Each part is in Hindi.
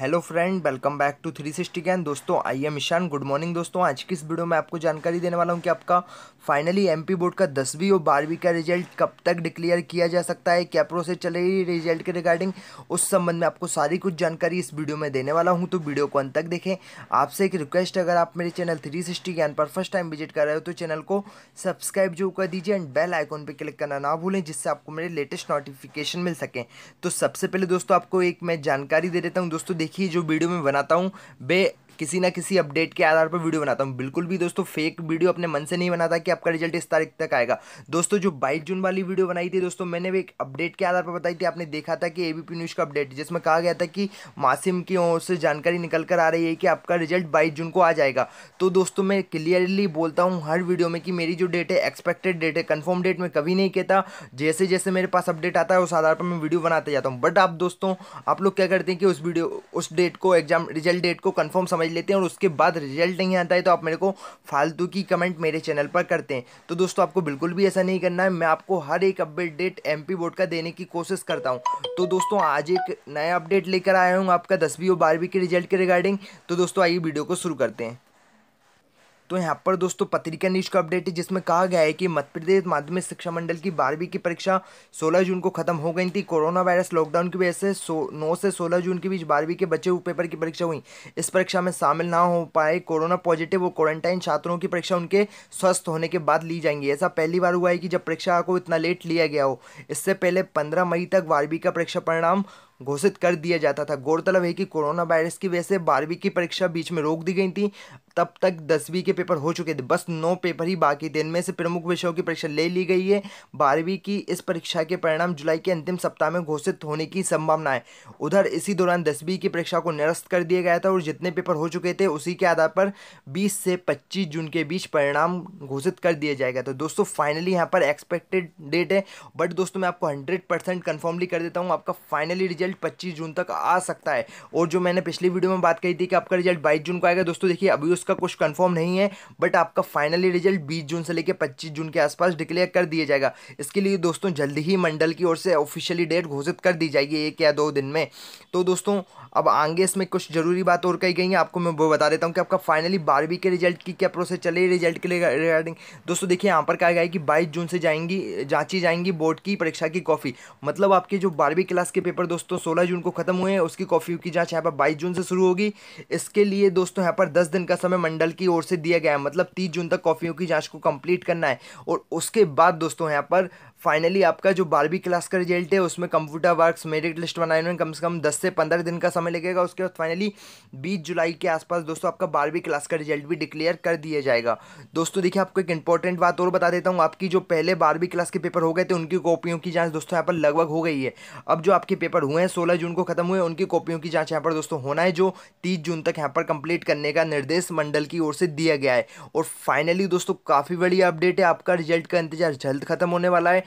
hello friend welcome back to three sixty can दोस्तों I am Ishaan good morning दोस्तों आज की इस वीडियो में आपको जानकारी देने वाला हूं कि आपका फाइनली एमपी बोर्ड का दसवीं और बारहवीं का रिजल्ट कब तक डिक्लेयर किया जा सकता है क्या प्रोसेस चलेगी रिजल्ट के रिगार्डिंग उस संबंध में आपको सारी कुछ जानकारी इस वीडियो में देने वाला हूँ तो वीडियो को अंत तक देखें आपसे एक रिक्वेस्ट अगर आप मेरे चैनल थ्री सिक्सटी कैन पर फर्स्ट टाइम विजिट कर रहे हो तो चैनल को सब्सक्राइब जो कर दीजिए एंड बेल आइकॉन पर क्लिक करना ना भूलें जिससे आपको मेरे लेटेस्ट नोटिफिकेशन मिल सकें तो सबसे पहले दोस्तों आपको एक मैं जानकारी दे देता हूँ दोस्तों देखिए जो वीडियो मैं बनाता हूँ वे किसी ना किसी अपडेट के आधार पर वीडियो बनाता हूँ बिल्कुल भी दोस्तों फेक वीडियो अपने मन से नहीं बनाता कि आपका रिजल्ट इस तारीख तक आएगा दोस्तों जो बाईस जून वाली वीडियो बनाई थी दोस्तों मैंने भी एक अपडेट के आधार पर बताई थी आपने देखा था कि एबीपी न्यूज़ का अपडेट जिसमें कहा गया था कि मासिम की ओर से जानकारी निकल कर आ रही है कि आपका रिजल्ट बाईस जून को आ जाएगा तो दोस्तों मैं क्लियरली बोलता हूँ हर वीडियो में कि मेरी जो डेट है एक्सपेक्टेड डेट है कन्फर्म डेट में कभी नहीं कहता जैसे जैसे मेरे पास अपडेट आता है उस आधार पर मैं वीडियो बनाते जाता हूँ बट आप दोस्तों आप लोग क्या करते हैं कि उस वीडियो उस डेट को एग्जाम रिजल्ट डेट को कन्फर्म समझ समझ लेते हैं और उसके बाद रिजल्ट नहीं आता है तो आप मेरे को फालतू की कमेंट मेरे चैनल पर करते हैं तो दोस्तों आपको बिल्कुल भी ऐसा नहीं करना है मैं आपको हर एक अपडेट एम बोर्ड का देने की कोशिश करता हूँ तो दोस्तों आज एक नया अपडेट लेकर आया हूँ आपका दसवीं और बारहवीं के रिजल्ट के रिगार्डिंग तो दोस्तों आइए वीडियो को शुरू करते हैं तो यहाँ पर दोस्तों पत्रिका न्यूज का अपडेट है जिसमें कहा गया है कि मध्य प्रदेश माध्यमिक शिक्षा मंडल की बारहवीं की परीक्षा 16 जून को खत्म हो गई थी कोरोना वायरस लॉकडाउन की वजह से 9 नौ से 16 जून के बीच बारहवीं के बचे हुए पेपर की परीक्षा हुई इस परीक्षा में शामिल ना हो पाए कोरोना पॉजिटिव और क्वारंटाइन छात्रों की परीक्षा उनके स्वस्थ होने के बाद ली जाएंगी ऐसा पहली बार हुआ है कि जब परीक्षा को इतना लेट लिया गया हो इससे पहले पंद्रह मई तक बारहवीं का परीक्षा परिणाम घोषित कर दिया जाता था गौरतलब है कि कोरोना वायरस की वजह से बारहवीं की परीक्षा बीच में रोक दी गई थी तब तक दसवीं के पेपर हो चुके थे बस नौ पेपर ही बाकी थे इनमें से प्रमुख विषयों की परीक्षा ले ली गई है बारहवीं की इस परीक्षा के परिणाम जुलाई के अंतिम सप्ताह में घोषित होने की संभावना है उधर इसी दौरान दसवीं की परीक्षा को निरस्त कर दिया गया था और जितने पेपर हो चुके थे उसी के आधार पर बीस से पच्चीस जून के बीच परिणाम घोषित कर दिया जाएगा तो दोस्तों फाइनली यहाँ पर एक्सपेक्टेड डेट है बट दोस्तों मैं आपको हंड्रेड परसेंट कन्फर्मली कर देता हूँ आपका फाइनली रिजल्ट रिजल्ट पच्चीस जून तक आ सकता है और जो मैंने पिछली वीडियो में बात कही थी कि आपका रिजल्ट बाईस जून को आएगा दोस्तों देखिए अभी उसका कुछ कन्फर्म नहीं है बट आपका फाइनली रिजल्ट बीस जून से लेकर पच्चीस जून के आसपास डिक्लेयर कर दिया जाएगा इसके लिए दोस्तों जल्दी ही मंडल की ओर से ऑफिशियली डेट घोषित कर दी जाएगी एक या दो दिन में तो दोस्तों अब आगे इसमें कुछ ज़रूरी बात और कही गई है आपको मैं वो बता देता हूँ कि आपका फाइनली बारहवीं के रिजल्ट की क्या प्रोसेस चले रिजल्ट के लिए रिगार्डिंग दोस्तों देखिए यहाँ पर कहा गया है कि बाईस जून से जाएंगी जांची जाएंगी बोर्ड की परीक्षा की कॉफी मतलब आपके जो बारहवीं क्लास के पेपर दोस्तों दोस्तों जून को खत्म हुए हैं उसकी कॉफी की जांच यहाँ पर बाईस जून से शुरू होगी इसके लिए दोस्तों यहाँ पर दस दिन का समय मंडल की ओर से दिया गया है मतलब तीस जून तक कॉफियों की जांच को कंप्लीट करना है और उसके बाद दोस्तों यहाँ पर फाइनली आपका जो बारहवीं क्लास का रिजल्ट है उसमें कंप्यूटर वर्क्स मेरिट लिस्ट बनाने में कम से कम दस से पंद्रह दिन का समय लगेगा उसके बाद फाइनली बीस जुलाई के आसपास दोस्तों आपका बारहवीं क्लास का रिजल्ट भी डिक्लेयर कर दिया जाएगा दोस्तों देखिए आपको एक इंपॉर्टेंट बात और बता देता हूँ आपकी जो पहले बारहवीं क्लास के पेपर हो गए थे उनकी कॉपियों की जाँच दोस्तों यहाँ पर लगभग हो गई है अब जो आपके पेपर हुए हैं सोलह जून को खत्म हुए उनकी कॉपियों की जाँच यहाँ पर दोस्तों होना है जो तीस जून तक यहाँ पर कंप्लीट करने का निर्देश मंडल की ओर से दिया गया है और फाइनली दोस्तों काफ़ी बड़ी अपडेट है आपका रिजल्ट का इंतजार जल्द खत्म होने वाला है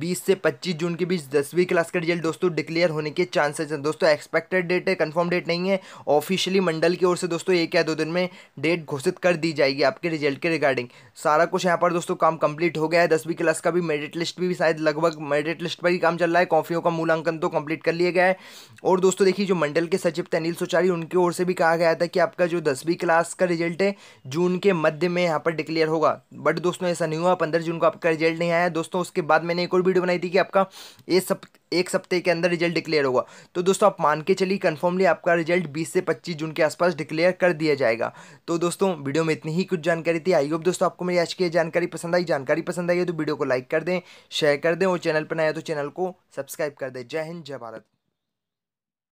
बीस से पच्चीस जून के बीच दसवीं क्लास का रिजल्ट दोस्तों डिक्लेयर होने के चांसेस हैं दोस्तों एक्सपेक्टेड डेट है कन्फर्म डेट नहीं है ऑफिशियली मंडल की ओर से दोस्तों एक या दो दिन में डेट घोषित कर दी जाएगी आपके रिजल्ट के रिगार्डिंग सारा कुछ यहाँ पर दोस्तों काम कंप्लीट हो गया है दसवीं क्लास का भी मेरिट लिस्ट भी शायद लगभग मेरिट लिस्ट पर ही काम चल रहा है कॉफियों का मूल्यांकन तो कंप्लीट कर लिया गया है और दोस्तों देखिए जो मंडल के सचिव अनिल सोचारी उनकी ओर से भी कहा गया था कि आपका जो दसवीं क्लास का रिजल्ट है जून के मध्य में यहाँ पर डिक्लेयर होगा बट दोस्तों ऐसा नहीं हुआ पंद्रह जून को आपका रिजल्ट नहीं आया दोस्तों उसके बाद मैंने एक और वीडियो बनाई थी कि आपका ये सब एक सप्ताह के अंदर रिजल्ट डिक्लेयर होगा तो दोस्तों आप मान के चलिए कन्फर्मली आपका रिजल्ट 20 से 25 जून के आसपास डिक्लेयर कर दिया जाएगा तो दोस्तों वीडियो में इतनी ही कुछ जानकारी थी आई होप दोस्तों आपको मेरी आज की जानकारी पसंद आई जानकारी पसंद आई है तो वीडियो को लाइक कर दें शेयर कर दें और चैनल पर नया तो चैनल को सब्सक्राइब कर दें जय हिंद जय भारत